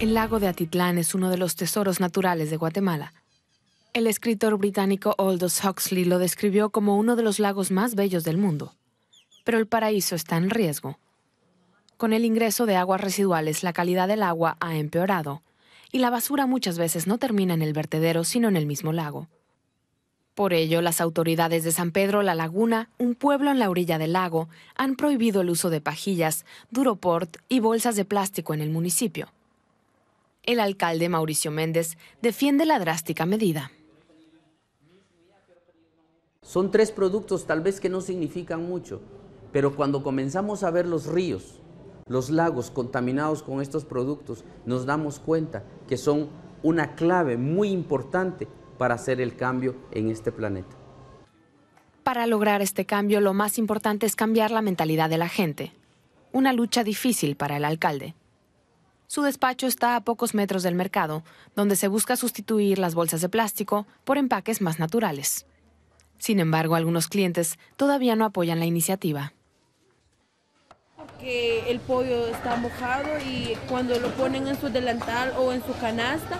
El lago de Atitlán es uno de los tesoros naturales de Guatemala. El escritor británico Aldous Huxley lo describió como uno de los lagos más bellos del mundo. Pero el paraíso está en riesgo. Con el ingreso de aguas residuales, la calidad del agua ha empeorado, y la basura muchas veces no termina en el vertedero, sino en el mismo lago. Por ello, las autoridades de San Pedro La Laguna, un pueblo en la orilla del lago, han prohibido el uso de pajillas, duroport y bolsas de plástico en el municipio el alcalde Mauricio Méndez defiende la drástica medida. Son tres productos tal vez que no significan mucho, pero cuando comenzamos a ver los ríos, los lagos contaminados con estos productos, nos damos cuenta que son una clave muy importante para hacer el cambio en este planeta. Para lograr este cambio, lo más importante es cambiar la mentalidad de la gente. Una lucha difícil para el alcalde, su despacho está a pocos metros del mercado, donde se busca sustituir las bolsas de plástico por empaques más naturales. Sin embargo, algunos clientes todavía no apoyan la iniciativa. el pollo está mojado y cuando lo ponen en su delantal o en su canasta,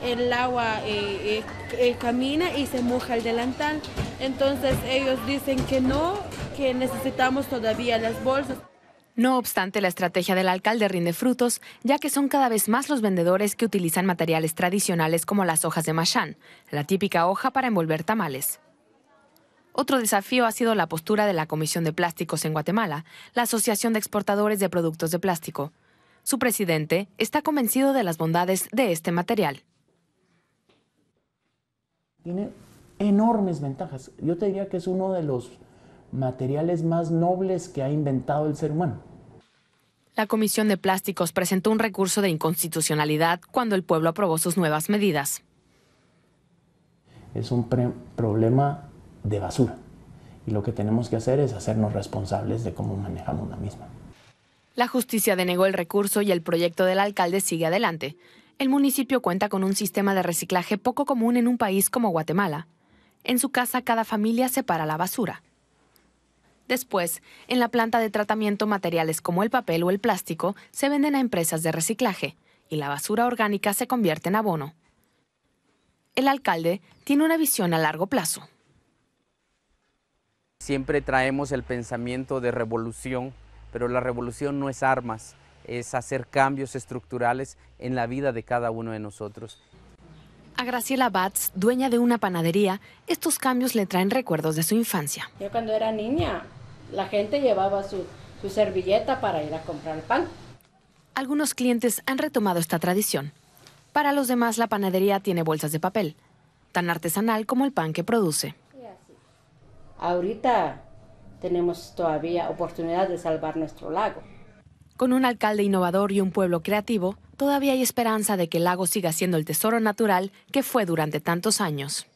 el agua eh, eh, eh, camina y se moja el delantal. Entonces ellos dicen que no, que necesitamos todavía las bolsas. No obstante, la estrategia del alcalde rinde frutos, ya que son cada vez más los vendedores que utilizan materiales tradicionales como las hojas de machán, la típica hoja para envolver tamales. Otro desafío ha sido la postura de la Comisión de Plásticos en Guatemala, la Asociación de Exportadores de Productos de Plástico. Su presidente está convencido de las bondades de este material. Tiene enormes ventajas. Yo te diría que es uno de los materiales más nobles que ha inventado el ser humano. La Comisión de Plásticos presentó un recurso de inconstitucionalidad cuando el pueblo aprobó sus nuevas medidas. Es un problema de basura y lo que tenemos que hacer es hacernos responsables de cómo manejamos la misma. La justicia denegó el recurso y el proyecto del alcalde sigue adelante. El municipio cuenta con un sistema de reciclaje poco común en un país como Guatemala. En su casa cada familia separa la basura. Después, en la planta de tratamiento materiales como el papel o el plástico se venden a empresas de reciclaje y la basura orgánica se convierte en abono. El alcalde tiene una visión a largo plazo. Siempre traemos el pensamiento de revolución, pero la revolución no es armas, es hacer cambios estructurales en la vida de cada uno de nosotros. A Graciela Batz, dueña de una panadería, estos cambios le traen recuerdos de su infancia. Yo cuando era niña, la gente llevaba su, servilleta para ir a comprar pan. Algunos clientes han retomado esta tradición. Para los demás, la panadería tiene bolsas de papel, tan artesanal como el pan que produce. Ahorita tenemos todavía oportunidad de salvar nuestro lago. Con un alcalde innovador y un pueblo creativo, todavía hay esperanza de que el lago siga siendo el tesoro natural que fue durante tantos años.